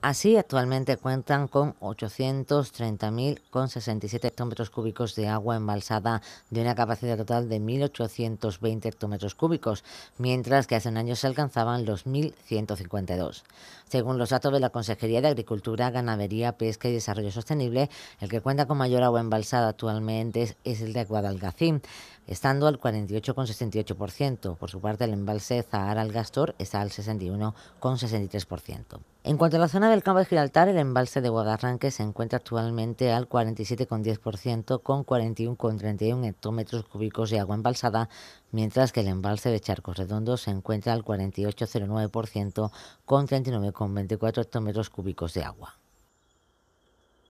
Así, actualmente cuentan con 830.067 hectómetros cúbicos de agua embalsada de una capacidad total de 1.820 hectómetros cúbicos, mientras que hace un año se alcanzaban los 1.152. Según los datos de la Consejería de Agricultura, Ganadería, Pesca y Desarrollo Sostenible, el que cuenta con mayor agua embalsada actualmente es el de Guadalgacín, estando al 48,68%. Por su parte, el embalse al-Gastor está al 61,63%. En cuanto a la zona del campo de Gibraltar, el embalse de Guadarranque se encuentra actualmente al 47,10% con 41,31 hectómetros cúbicos de agua embalsada, mientras que el embalse de Charcos Redondos se encuentra al 48,09% con 39,24 hectómetros cúbicos de agua.